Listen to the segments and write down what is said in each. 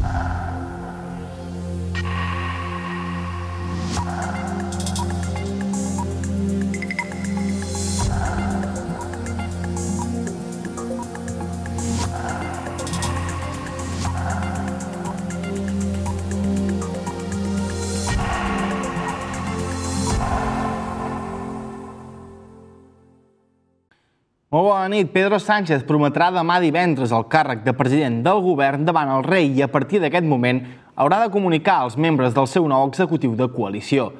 Bye. bona nit. Pedro Sánchez prometrà demà divendres el càrrec de president del govern davant el rei i a partir d'aquest moment haurà de comunicar als membres del seu nou executiu de coalició.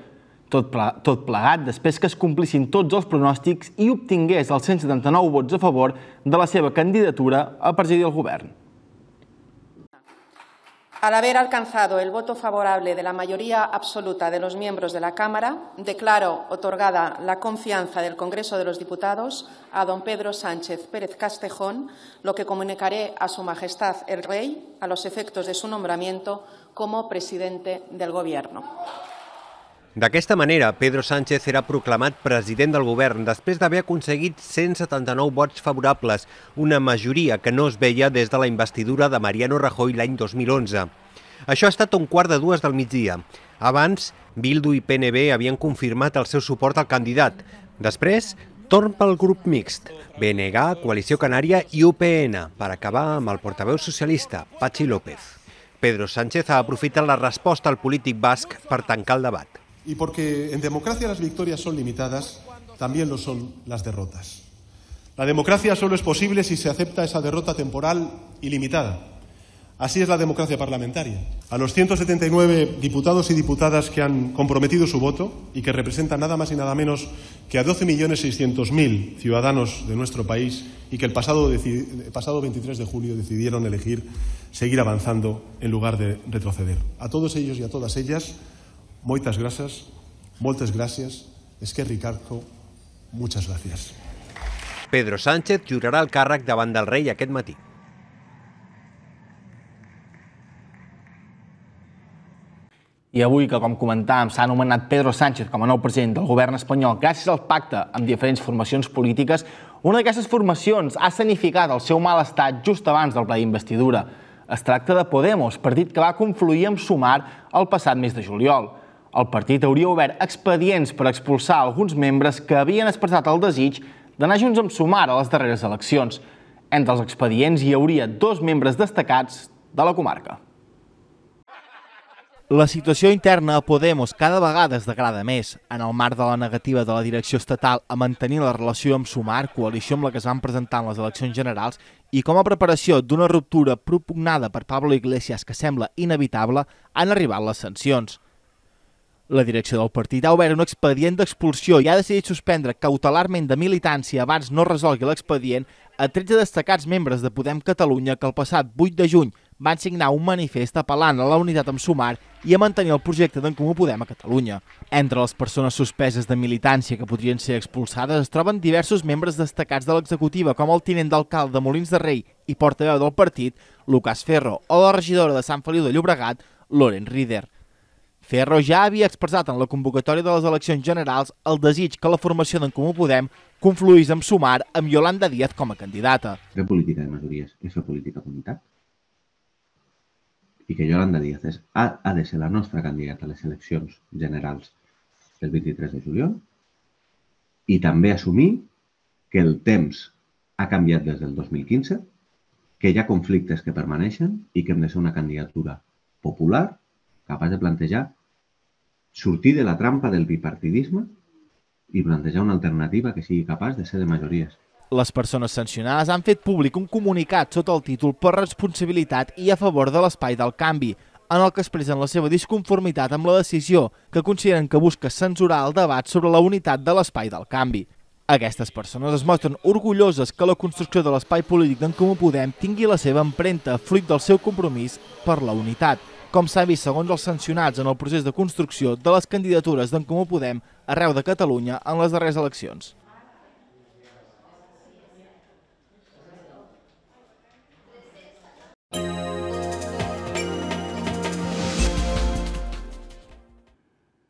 Tot, ple, tot plegat després que es complissin tots els pronòstics i obtingués els 179 vots a favor de la seva candidatura a presidir el govern. Al haber alcanzado el voto favorable de la mayoría absoluta de los miembros de la Cámara, declaro otorgada la confianza del Congreso de los Diputados a don Pedro Sánchez Pérez Castejón, lo que comunicaré a Su Majestad el Rey a los efectos de su nombramiento como presidente del Gobierno. D'aquesta manera, Pedro Sánchez serà proclamat president del govern després d'haver aconseguit 179 vots favorables, una majoria que no es veia des de la investidura de Mariano Rajoy l'any 2011. Això ha estat un quart de dues del migdia. Abans, Bildu i PNB havien confirmat el seu suport al candidat. Després, torn pel grup mixt, BNG, Coalició Canària i UPN, per acabar amb el portaveu socialista, Pachi López. Pedro Sánchez ha aprofitat la resposta al polític basc per tancar el debat. Y porque en democracia las victorias son limitadas, también lo son las derrotas. La democracia solo es posible si se acepta esa derrota temporal y limitada. Así es la democracia parlamentaria. A los 179 diputados y diputadas que han comprometido su voto y que representan nada más y nada menos que a 12.600.000 ciudadanos de nuestro país y que el pasado, pasado 23 de julio decidieron elegir seguir avanzando en lugar de retroceder. A todos ellos y a todas ellas Moitas gràcies. moltes gràcies, és que Ricardo, muchas gracias. Pedro Sánchez jurarà el càrrec davant del rei aquest matí. I avui, que com comentàvem, s'ha anomenat Pedro Sánchez com a nou president del govern espanyol gràcies al pacte amb diferents formacions polítiques, una d'aquestes formacions ha sanificat el seu mal estat just abans del pla d'investidura. Es tracta de Podemos, partit que va confluir amb Sumar el passat mes de juliol. El partit hauria obert expedients per expulsar alguns membres que havien expressat el desig d'anar junts amb Sumar a les darreres eleccions. Entre els expedients hi hauria dos membres destacats de la comarca. La situació interna a Podemos cada vegada es degrada més. En el marc de la negativa de la direcció estatal a mantenir la relació amb Sumar, coalició amb la que es van presentar en les eleccions generals, i com a preparació d'una ruptura propugnada per Pablo Iglesias que sembla inevitable, han arribat les sancions. La direcció del partit ha obert un expedient d'expulsió i ha decidit suspendre cautelarment de militància abans no resolgui l'expedient a 13 destacats membres de Podem Catalunya que el passat 8 de juny van signar un manifest apel·lant a la unitat amb Sumar i a mantenir el projecte d'en Comú Podem a Catalunya. Entre les persones suspeses de militància que podrien ser expulsades es troben diversos membres destacats de l'executiva com el tinent d'alcalde de Molins de Rei i portaveu del partit, Lucas Ferro, o la regidora de Sant Feliu de Llobregat, Loren Rider. Ferro ja havia expressat en la convocatòria de les eleccions generals el desig que la formació d'en Comú Podem confluís amb Sumar amb Yolanda Díaz com a candidata. La política de majories és la política d'unitat i que Yolanda Díaz és, ha, ha de ser la nostra candidata a les eleccions generals del 23 de juliol i també assumir que el temps ha canviat des del 2015, que hi ha conflictes que permaneixen i que hem de ser una candidatura popular capaç de plantejar sortir de la trampa del bipartidisme i plantejar una alternativa que sigui capaç de ser de majories. Les persones sancionades han fet públic un comunicat sota el títol per responsabilitat i a favor de l'espai del canvi, en el que expressen la seva disconformitat amb la decisió que consideren que busca censurar el debat sobre la unitat de l'espai del canvi. Aquestes persones es mostren orgulloses que la construcció de l'espai polític d'en Comú Podem tingui la seva empremta fruit del seu compromís per la unitat, com s'ha vist segons els sancionats en el procés de construcció de les candidatures d'en Comú Podem arreu de Catalunya en les darreres eleccions.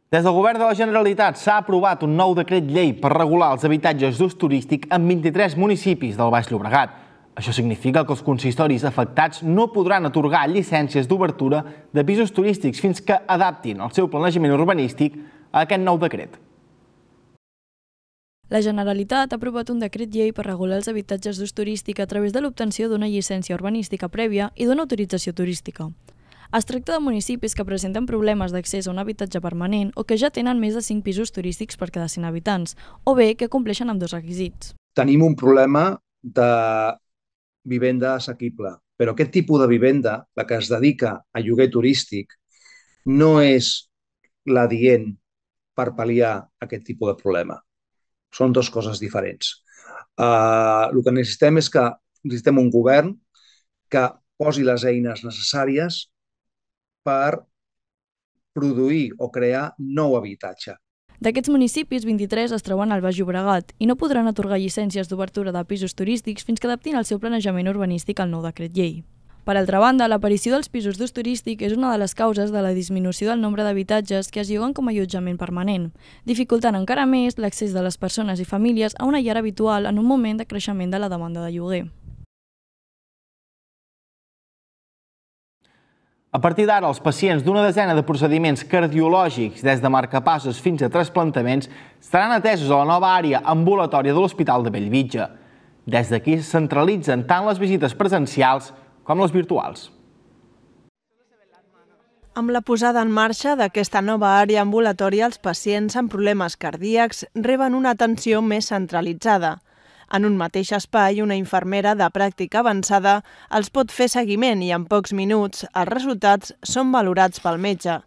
Des del Govern de la Generalitat s'ha aprovat un nou decret llei per regular els habitatges d'ús turístic en 23 municipis del Baix Llobregat. Això significa que els consistoris afectats no podran atorgar llicències d'obertura de pisos turístics fins que adaptin el seu planejament urbanístic a aquest nou decret. La Generalitat ha aprovat un decret llei per regular els habitatges d'ús turístic a través de l'obtenció d'una llicència urbanística prèvia i d'una autorització turística. Es tracta de municipis que presenten problemes d'accés a un habitatge permanent o que ja tenen més de 5 pisos turístics per cada 100 habitants, o bé que compleixen amb dos requisits. Tenim un problema de vivenda assequible. Però aquest tipus de vivenda, la que es dedica a lloguer turístic, no és la dient per pal·liar aquest tipus de problema. Són dues coses diferents. Uh, el que necessitem és que necessitem un govern que posi les eines necessàries per produir o crear nou habitatge. D'aquests municipis, 23 es troben al Baix Llobregat i no podran atorgar llicències d'obertura de pisos turístics fins que adaptin el seu planejament urbanístic al nou decret llei. Per altra banda, l'aparició dels pisos d'ús turístic és una de les causes de la disminució del nombre d'habitatges que es lloguen com a allotjament permanent, dificultant encara més l'accés de les persones i famílies a una llar habitual en un moment de creixement de la demanda de lloguer. A partir d'ara, els pacients d'una desena de procediments cardiològics, des de marcapassos fins a trasplantaments, estaran atesos a la nova àrea ambulatòria de l'Hospital de Bellvitge. Des d'aquí es centralitzen tant les visites presencials com les virtuals. Amb la posada en marxa d'aquesta nova àrea ambulatòria, els pacients amb problemes cardíacs reben una atenció més centralitzada – en un mateix espai, una infermera de pràctica avançada els pot fer seguiment i en pocs minuts els resultats són valorats pel metge.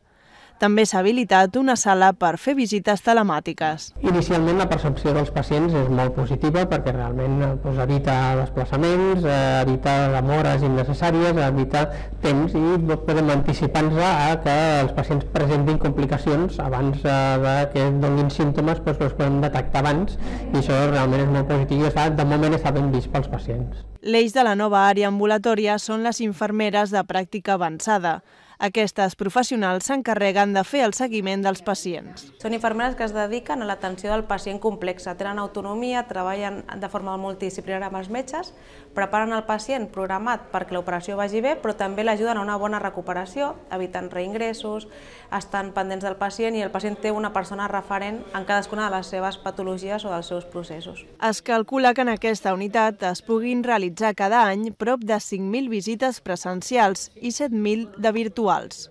També s'ha habilitat una sala per fer visites telemàtiques. Inicialment la percepció dels pacients és molt positiva perquè realment eh, doncs, evita desplaçaments, eh, evita demores innecessàries, evita temps i doncs, podem anticipar-nos a que els pacients presentin complicacions abans eh, de que donin símptomes doncs els podem detectar abans i això realment és molt positiu i està, de moment està ben vist pels pacients. L'eix de la nova àrea ambulatòria són les infermeres de pràctica avançada. Aquestes professionals s'encarreguen de fer el seguiment dels pacients. Són infermeres que es dediquen a l'atenció del pacient complexa, tenen autonomia, treballen de forma multidisciplinària amb els metges, preparen el pacient programat perquè l'operació vagi bé, però també l'ajuden a una bona recuperació, evitant reingressos, estan pendents del pacient i el pacient té una persona referent en cadascuna de les seves patologies o dels seus processos. Es calcula que en aquesta unitat es puguin realitzar cada any prop de 5.000 visites presencials i 7.000 de virtuals actuals.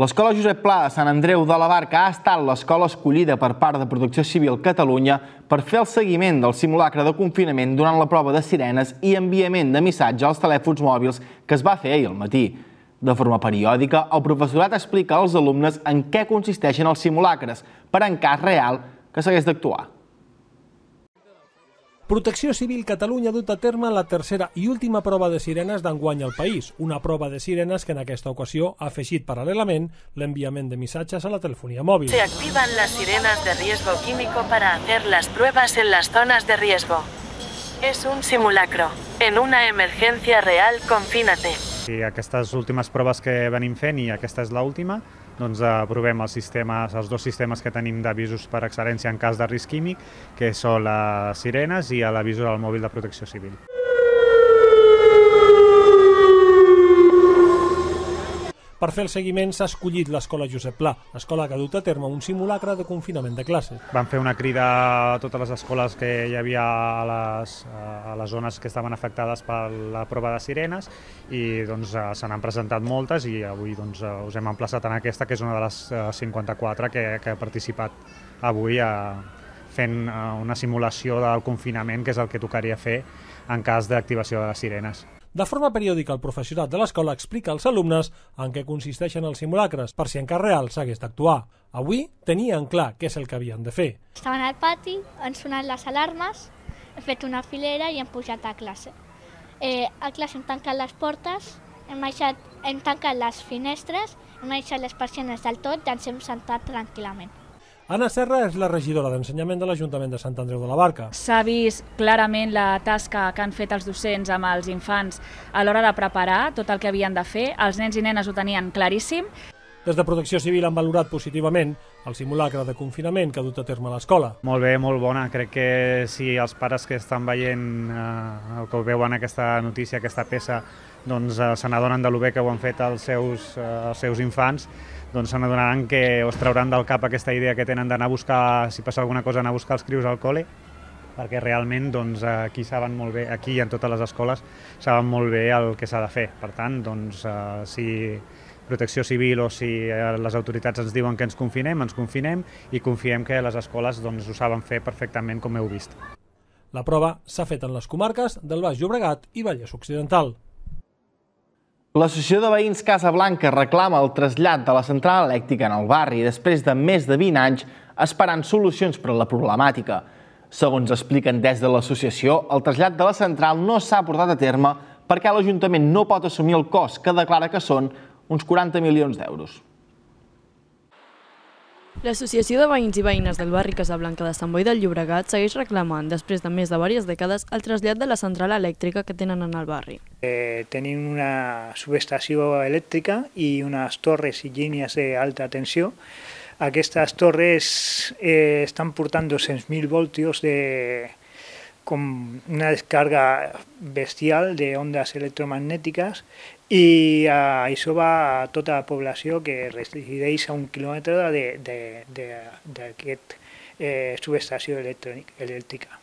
L'escola Josep Pla de Sant Andreu de la Barca ha estat l'escola escollida per part de Protecció Civil Catalunya per fer el seguiment del simulacre de confinament durant la prova de sirenes i enviament de missatge als telèfons mòbils que es va fer ahir al matí. De forma periòdica, el professorat explica als alumnes en què consisteixen els simulacres, per en cas real que s'hagués d'actuar. Protecció Civil Catalunya ha dut a terme la tercera i última prova de sirenes d'enguany al país, una prova de sirenes que en aquesta ocasió ha afegit paral·lelament l'enviament de missatges a la telefonia mòbil. Se activan las sirenas de riesgo químico para hacer las pruebas en las zonas de riesgo. Es un simulacro. En una emergencia real, confínate. I aquestes últimes proves que venim fent, i aquesta és l'última, doncs aprovem els, sistemes, els dos sistemes que tenim d'avisos per excel·lència en cas de risc químic, que són les sirenes i l'aviso del mòbil de protecció civil. Per fer el seguiment s'ha escollit l'Escola Josep Pla, escola que ha dut a terme un simulacre de confinament de classes. Van fer una crida a totes les escoles que hi havia a les, a les zones que estaven afectades per la prova de sirenes i doncs, eh, se n'han presentat moltes i avui doncs, eh, us hem emplaçat en aquesta, que és una de les 54 eh, que, que ha participat avui a, fent una simulació del confinament, que és el que tocaria fer en cas d'activació de les sirenes. De forma periòdica, el professorat de l'escola explica als alumnes en què consisteixen els simulacres, per si en cas real s'hagués d'actuar. Avui tenien clar què és el que havien de fer. Estaven al pati, han sonat les alarmes, hem fet una filera i hem pujat a classe. Eh, a classe hem tancat les portes, hem, deixat, hem tancat les finestres, hem deixat les persianes del tot i ens hem sentat tranquil·lament. Anna Serra és la regidora d'Ensenyament de l'Ajuntament de Sant Andreu de la Barca. S'ha vist clarament la tasca que han fet els docents amb els infants a l'hora de preparar tot el que havien de fer. Els nens i nenes ho tenien claríssim. Des de Protecció Civil han valorat positivament el simulacre de confinament que ha dut a terme l'escola. Molt bé, molt bona. Crec que si els pares que estan veient eh, o que veuen aquesta notícia, aquesta peça, doncs eh, se n'adonen de lo bé que ho han fet els seus, eh, els seus infants, doncs se n'adonaran que us trauran del cap aquesta idea que tenen d'anar a buscar, si passa alguna cosa, anar a buscar els crius al col·le, perquè realment doncs, aquí saben molt bé, aquí i en totes les escoles, saben molt bé el que s'ha de fer. Per tant, doncs, eh, si protecció civil o si eh, les autoritats ens diuen que ens confinem, ens confinem i confiem que les escoles doncs, ho saben fer perfectament com heu vist. La prova s'ha fet en les comarques del Baix Llobregat i Vallès Occidental. L'associació de veïns Casa Blanca reclama el trasllat de la central elèctrica en el barri després de més de 20 anys esperant solucions per a la problemàtica. Segons expliquen des de l'associació, el trasllat de la central no s'ha portat a terme perquè l'Ajuntament no pot assumir el cost que declara que són uns 40 milions d'euros. L'Associació de Veïns i Veïnes del barri Casablanca de Sant Boi del Llobregat segueix reclamant, després de més de diverses dècades, el trasllat de la central elèctrica que tenen en el barri. Eh, tenim una subestació elèctrica i unes torres i línies d'alta tensió. Aquestes torres eh, estan portant 200.000 voltios de, com una descarga bestial de electromagnètiques i eh, això va a tota la població que resideix a un quilòmetre d'aquest eh, subestació elèctrica.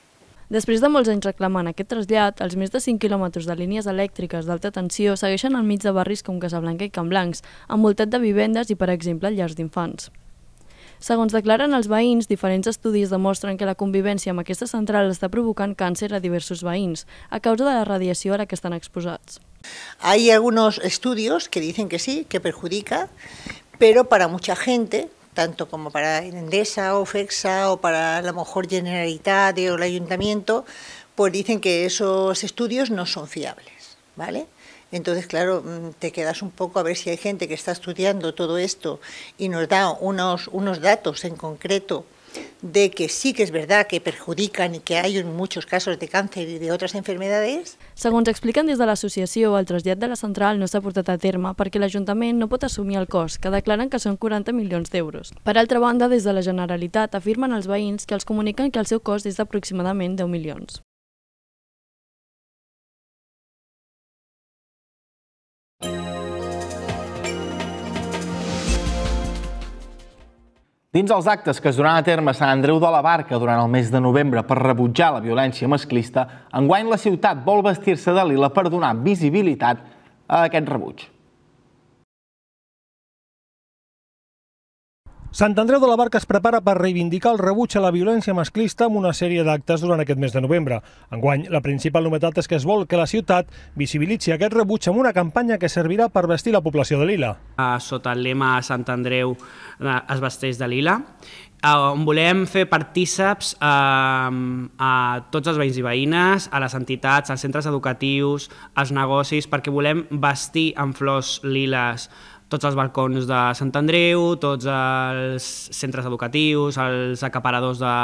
Després de molts anys reclamant aquest trasllat, els més de 5 quilòmetres de línies elèctriques d'alta tensió segueixen al mig de barris com Casablanca i Camp Blancs, envoltat de vivendes i, per exemple, llars d'infants. Segons declaren els veïns, diferents estudis demostren que la convivència amb aquesta central està provocant càncer a diversos veïns a causa de la radiació a la que estan exposats. Hay algunos estudios que dicen que sí, que perjudica, pero para mucha gente, tanto como para Endesa o FEXA o para a lo mejor Generalitat o el Ayuntamiento, pues dicen que esos estudios no son fiables, ¿vale? Entonces, claro, mm, te quedas un poco a ver si hay gente que está estudiando todo esto y nos da unos, unos datos en concreto de que sí que es verdad que perjudican y que hay en muchos casos de cáncer y de otras enfermedades? Segons expliquen des de l'associació, el trasllat de la central no s'ha portat a terme perquè l'Ajuntament no pot assumir el cost, que declaren que són 40 milions d'euros. Per altra banda, des de la Generalitat afirmen els veïns que els comuniquen que el seu cost és d'aproximadament 10 milions. Dins els actes que es duran a terme a Sant Andreu de la Barca durant el mes de novembre per rebutjar la violència masclista, enguany la ciutat vol vestir-se de lila per donar visibilitat a aquest rebuig. Sant Andreu de la Barca es prepara per reivindicar el rebuig a la violència masclista amb una sèrie d'actes durant aquest mes de novembre. Enguany, la principal novetat és que es vol que la ciutat visibilitzi aquest rebuig amb una campanya que servirà per vestir la població de Lila. Sota el lema Sant Andreu eh, es vesteix de Lila, eh, on volem fer partíceps a, eh, a tots els veïns i veïnes, a les entitats, als centres educatius, als negocis, perquè volem vestir amb flors liles tots els balcons de Sant Andreu, tots els centres educatius, els acaparadors de,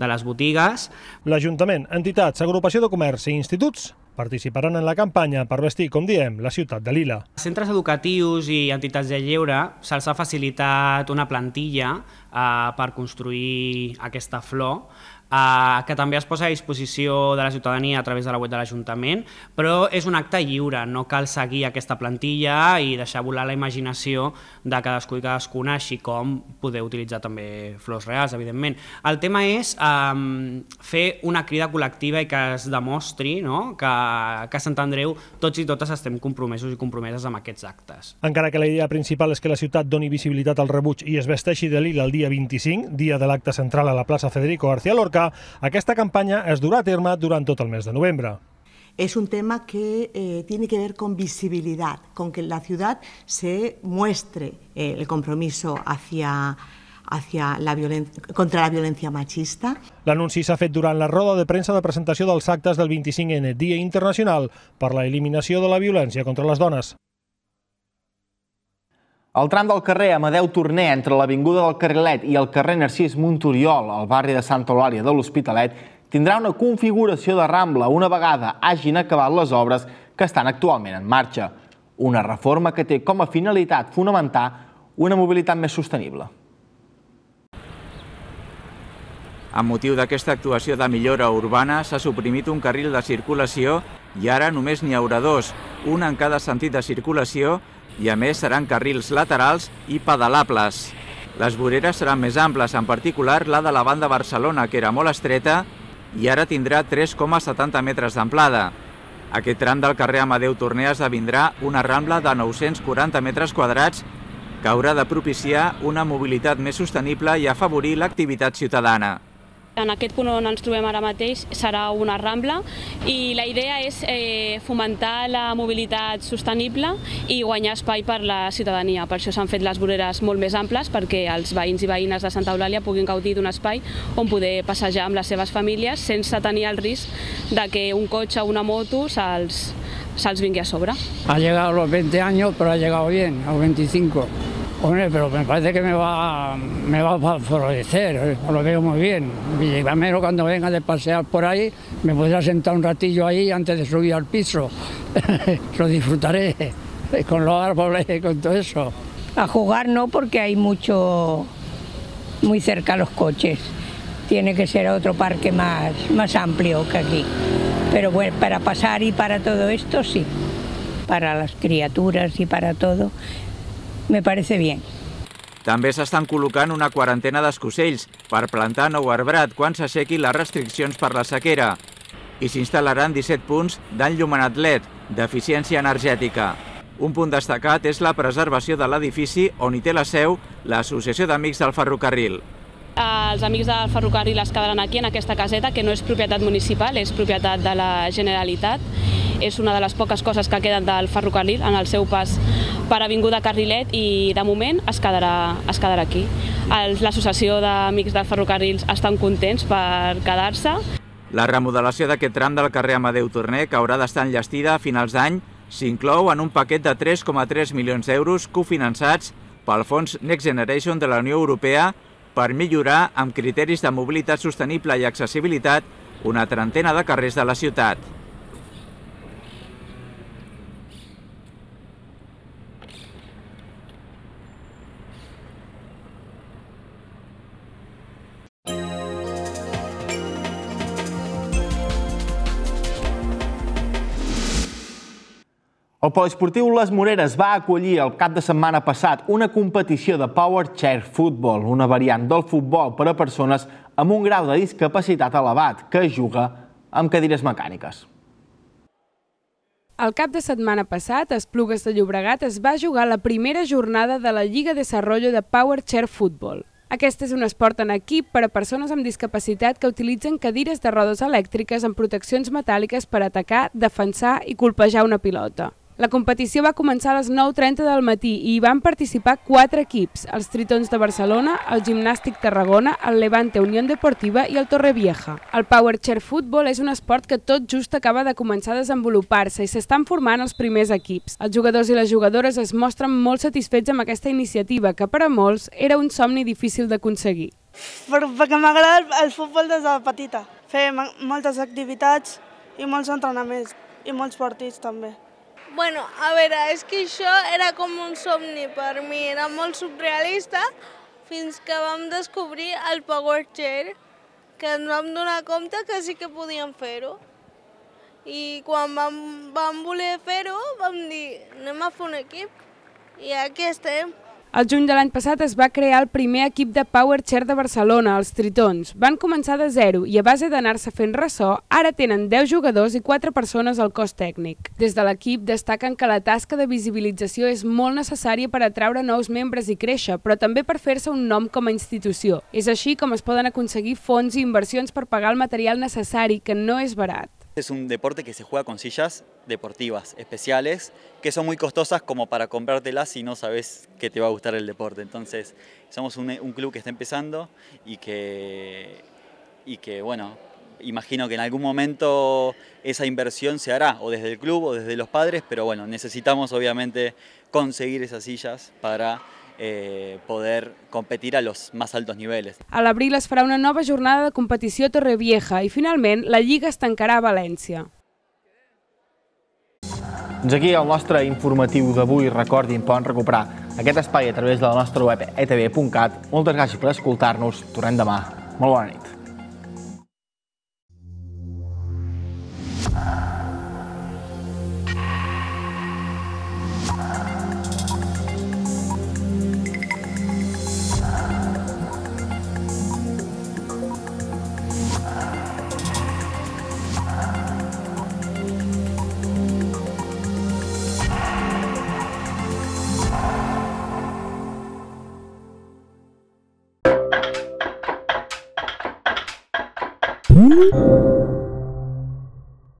de les botigues. L'Ajuntament, entitats, agrupació de comerç i instituts participaran en la campanya per vestir, com diem, la ciutat de Lila. Els centres educatius i entitats de lleure se'ls ha facilitat una plantilla eh, per construir aquesta flor eh, que també es posa a disposició de la ciutadania a través de la web de l'Ajuntament, però és un acte lliure, no cal seguir aquesta plantilla i deixar volar la imaginació de cadascú i cadascuna, així com poder utilitzar també flors reals, evidentment. El tema és eh, fer una crida col·lectiva i que es demostri no? que, que a Sant Andreu tots i totes estem compromesos i compromeses amb aquests actes. Encara que la idea principal és que la ciutat doni visibilitat al rebuig i es vesteixi de lila el dia 25, dia de l'acte central a la plaça Federico García Lorca, explicar, aquesta campanya es durà a terme durant tot el mes de novembre. Es un tema que eh, tiene que ver con visibilidad, con que la ciudad se muestre eh, el compromiso hacia hacia la contra la violència machista. L'anunci s'ha fet durant la roda de premsa de presentació dels actes del 25N, Dia Internacional per la Eliminació de la Violència contra les Dones. El tram del carrer Amadeu Torner entre l'Avinguda del Carrilet i el carrer Narcís Montoriol, al barri de Santa Eulària de l'Hospitalet, tindrà una configuració de Rambla una vegada hagin acabat les obres que estan actualment en marxa. Una reforma que té com a finalitat fonamentar una mobilitat més sostenible. Amb motiu d'aquesta actuació de millora urbana, s'ha suprimit un carril de circulació i ara només n'hi haurà dos, un en cada sentit de circulació i a més seran carrils laterals i pedalables. Les voreres seran més amples, en particular la de la banda Barcelona, que era molt estreta, i ara tindrà 3,70 metres d'amplada. Aquest tram del carrer Amadeu Torné esdevindrà una rambla de 940 metres quadrats que haurà de propiciar una mobilitat més sostenible i afavorir l'activitat ciutadana. En aquest punt on ens trobem ara mateix serà una rambla i la idea és eh, fomentar la mobilitat sostenible i guanyar espai per la ciutadania. Per això s'han fet les voreres molt més amples perquè els veïns i veïnes de Santa Eulàlia puguin gaudir d'un espai on poder passejar amb les seves famílies sense tenir el risc de que un cotxe o una moto se'ls vingui a sobre. Ha llegat a los 20 anys, però ha llegat bien, a los 25. Hombre, pero me parece que me va, me va a favorecer, eh, lo veo muy bien. Y a menos cuando venga de pasear por ahí, me podrá sentar un ratillo ahí antes de subir al piso. lo disfrutaré eh, con los árboles y eh, con todo eso. A jugar no, porque hay mucho, muy cerca los coches. Tiene que ser otro parque más, más amplio que aquí. Pero bueno, para pasar y para todo esto sí. Para las criaturas y para todo me parece bien. També s'estan col·locant una quarantena d'escocells per plantar nou arbrat quan s'aixequin les restriccions per la sequera. I s'instal·laran 17 punts d'enllumenat LED, d'eficiència energètica. Un punt destacat és la preservació de l'edifici on hi té la seu l'Associació d'Amics del Ferrocarril. Els amics del ferrocarril es quedaran aquí, en aquesta caseta, que no és propietat municipal, és propietat de la Generalitat. És una de les poques coses que queden del ferrocarril en el seu pas per Avinguda Carrilet i de moment es quedarà, es quedarà aquí. L'associació d'Amics de Ferrocarrils estan contents per quedar-se. La remodelació d'aquest tram del carrer Amadeu Torner, que haurà d'estar enllestida a finals d'any, s'inclou en un paquet de 3,3 milions d'euros cofinançats pel Fons Next Generation de la Unió Europea per millorar amb criteris de mobilitat sostenible i accessibilitat una trentena de carrers de la ciutat. El poliesportiu Les Moreres va acollir el cap de setmana passat una competició de Power Chair Football, una variant del futbol per a persones amb un grau de discapacitat elevat que juga amb cadires mecàniques. El cap de setmana passat, a Esplugues de Llobregat es va jugar la primera jornada de la Lliga de Desarrollo de Power Chair Football. Aquest és un esport en equip per a persones amb discapacitat que utilitzen cadires de rodes elèctriques amb proteccions metàl·liques per atacar, defensar i colpejar una pilota. La competició va començar a les 9.30 del matí i hi van participar quatre equips, els Tritons de Barcelona, el Gimnàstic Tarragona, el Levante Unió Deportiva i el Torrevieja. El Power Chair Football és un esport que tot just acaba de començar a desenvolupar-se i s'estan formant els primers equips. Els jugadors i les jugadores es mostren molt satisfets amb aquesta iniciativa, que per a molts era un somni difícil d'aconseguir. perquè m'agrada el, el futbol des de petita. Fer moltes activitats i molts entrenaments i molts partits també. Bueno, a veure, és que això era com un somni per mi, era molt surrealista fins que vam descobrir el Power Chair, que ens vam donar compte que sí que podíem fer-ho. I quan vam, vam voler fer-ho vam dir, anem a fer un equip i aquí estem. El juny de l'any passat es va crear el primer equip de Power Chair de Barcelona, els Tritons. Van començar de zero i a base d'anar-se fent ressò, ara tenen 10 jugadors i 4 persones al cos tècnic. Des de l'equip destaquen que la tasca de visibilització és molt necessària per atraure nous membres i créixer, però també per fer-se un nom com a institució. És així com es poden aconseguir fons i inversions per pagar el material necessari, que no és barat. Es un deporte que se juega con sillas deportivas especiales, que son muy costosas como para comprártelas si no sabes que te va a gustar el deporte. Entonces, somos un, club que está empezando y que, y que, bueno, imagino que en algún momento esa inversión se hará, o desde el club o desde los padres, pero bueno, necesitamos obviamente conseguir esas sillas para eh, poder competir a los más altos niveles. A l'abril es farà una nova jornada de competició a Torrevieja i finalment la Lliga es tancarà a València. Doncs aquí el nostre informatiu d'avui. Recordin, poden recuperar aquest espai a través de la nostra web etb.cat. Moltes gràcies per escoltar-nos. Tornem demà. Molt bona nit.